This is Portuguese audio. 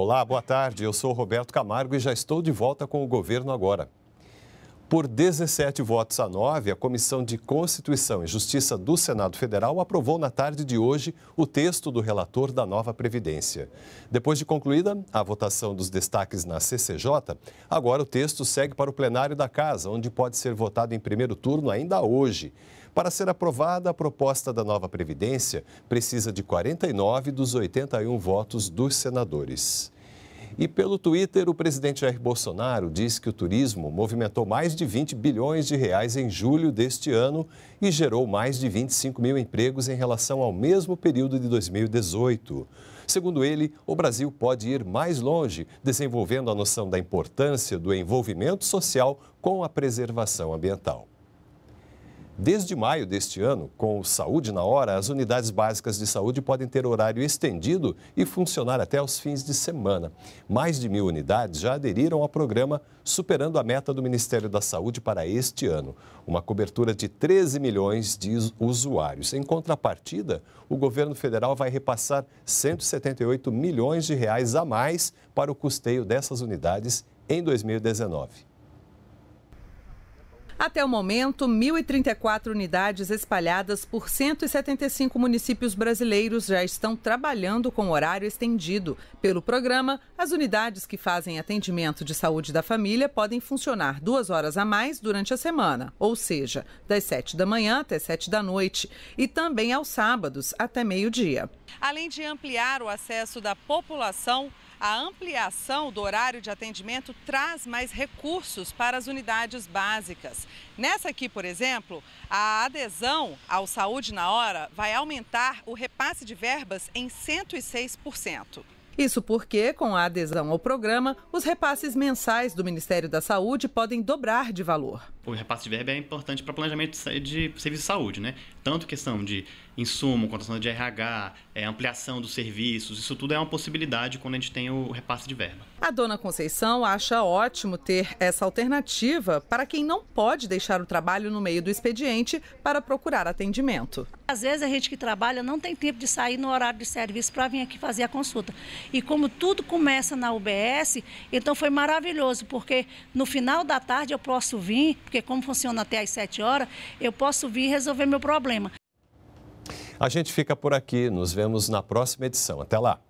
Olá, boa tarde. Eu sou Roberto Camargo e já estou de volta com o Governo Agora. Por 17 votos a 9, a Comissão de Constituição e Justiça do Senado Federal aprovou na tarde de hoje o texto do relator da nova Previdência. Depois de concluída a votação dos destaques na CCJ, agora o texto segue para o plenário da Casa, onde pode ser votado em primeiro turno ainda hoje. Para ser aprovada, a proposta da nova Previdência precisa de 49 dos 81 votos dos senadores. E pelo Twitter, o presidente Jair Bolsonaro diz que o turismo movimentou mais de 20 bilhões de reais em julho deste ano e gerou mais de 25 mil empregos em relação ao mesmo período de 2018. Segundo ele, o Brasil pode ir mais longe, desenvolvendo a noção da importância do envolvimento social com a preservação ambiental. Desde maio deste ano, com o Saúde na Hora, as unidades básicas de saúde podem ter horário estendido e funcionar até os fins de semana. Mais de mil unidades já aderiram ao programa, superando a meta do Ministério da Saúde para este ano, uma cobertura de 13 milhões de usuários. Em contrapartida, o governo federal vai repassar 178 milhões de reais a mais para o custeio dessas unidades em 2019. Até o momento, 1.034 unidades espalhadas por 175 municípios brasileiros já estão trabalhando com horário estendido. Pelo programa, as unidades que fazem atendimento de saúde da família podem funcionar duas horas a mais durante a semana, ou seja, das 7 da manhã até 7 da noite, e também aos sábados até meio-dia. Além de ampliar o acesso da população, a ampliação do horário de atendimento traz mais recursos para as unidades básicas. Nessa aqui, por exemplo, a adesão ao Saúde na Hora vai aumentar o repasse de verbas em 106%. Isso porque, com a adesão ao programa, os repasses mensais do Ministério da Saúde podem dobrar de valor o repasse de verba é importante para planejamento de serviço de saúde, né? Tanto questão de insumo, contratação de RH, é, ampliação dos serviços, isso tudo é uma possibilidade quando a gente tem o repasse de verba. A dona Conceição acha ótimo ter essa alternativa para quem não pode deixar o trabalho no meio do expediente para procurar atendimento. Às vezes a gente que trabalha não tem tempo de sair no horário de serviço para vir aqui fazer a consulta. E como tudo começa na UBS, então foi maravilhoso, porque no final da tarde eu posso vir, porque porque como funciona até às 7 horas, eu posso vir resolver meu problema. A gente fica por aqui, nos vemos na próxima edição. Até lá!